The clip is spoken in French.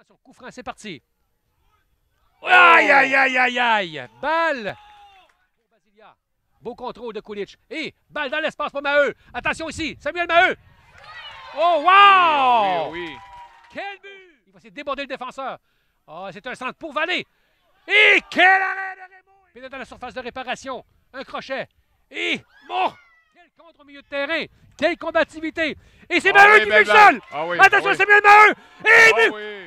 Attention, coup c'est parti. Aïe, oh. aïe, aïe, aïe, aïe. Balle. Beau contrôle de Kulich. Et balle dans l'espace pour Maheu. Attention ici, Samuel Maheu. Oh, wow! Quel but! Il va essayer de déborder le défenseur. Oh, c'est un centre pour Vallée. Et quel arrêt de Raymond! dans la surface de réparation. Un crochet. Et bon! Quel contre au milieu de terrain! Quelle combativité! Et c'est ah Maheu qui fait le sol! Attention, ah Samuel Maheu! Et but!